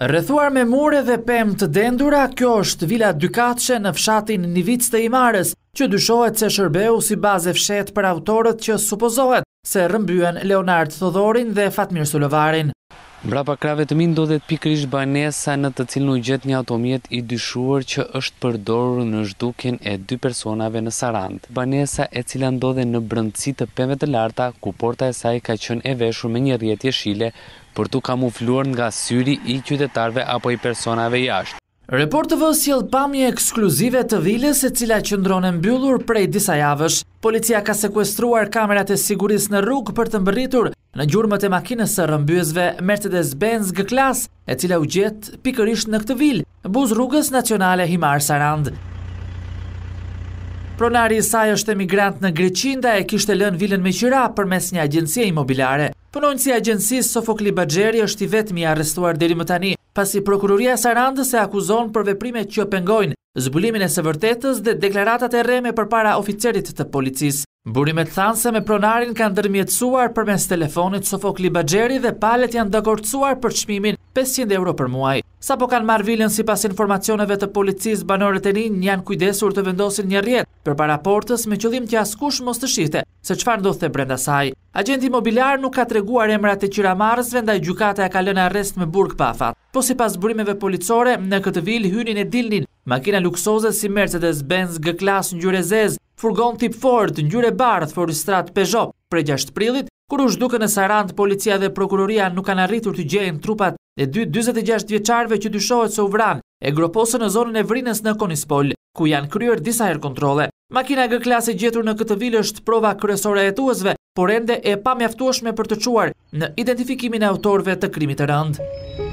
Rëthuar me mure dhe pem të dendura, kjo është vila dykatëshe në fshatin një vitës të imarës, që dyshohet se shërbeu si baze fshet për autorët që supozohet se rëmbyen Leonard Thodorin dhe Fatmir Sulovarin. Mbrapa krave të mi të pikrish banesa në të cilë në gjithë një automjet i dyshuar që është përdorur në zhduken e dy personave në Sarand. Banesa e cila ndodhe në brëndësi të pëmve të larta, ku porta e saj ka qënë e veshur me një rjetje shile, për tu kamufluar nga syri i qytetarve apo i personave jashtë. Reportë vë s'jel pamje ekskluzive të vilës e cila qëndronë mbyllur prej disa javësh. Policia ka sekuestruar kamerat e siguris në rrugë për të mbëritur në gjurëmët e makinës së rëmbyëzve Mercedes-Benz G-Class, e cila u gjithë pikërisht në këtë vilë, buz rrugës nacionale Himar Sarand. Pronari i saj është emigrant në Greqinda e kishte lënë vilën me qira për mes një agjensie imobilare. Punojnë si agjensis Sofokli Bajeri është i vetëmi arrestuar deri më tani, pasi prokuroria Sarandës e akuzon për veprime që pengojnë, zbulimin e së vërtetës dhe deklaratat e reme për para oficerit të policis. Burimet thanë se me pronarin kanë dërmjetësuar për mes telefonit Sofokli Bajeri dhe palet janë dëkortësuar për qmimin 500 euro për muaj. Sa po kanë marrë vilën si pas informacioneve të policis banorët të rinë janë kujdesur të vendosin një rjetë për paraportës me qëllim të askush mos të shite, se qëfar ndodhë të brenda saj. Agenti mobiliar nuk ka të reguar emrat e qira marës vendaj gjukata e kalën arrest me burg pafat, po si pas burimeve policore në këtë vilë hynin e dilnin, makina luksoze si Mercedes-Benz G-Class në zezë, furgon tip Ford, njure Barth, Forestrat Pezhop, prej 6 prillit, kur u shduke në Sarand, policia dhe prokuroria nuk kanë arritur të gjejnë trupat e dy 26 vjeqarve që dyshohet së uvran e groposën në zonën e vrinës në Konispol, ku janë kryer disa her kontrole. Makina G-klasi gjetur në këtë vilë është prova kërësore e tuazve, por ende e pa mjaftuashme për të quar në identifikimin e autorve të krimit rëndë.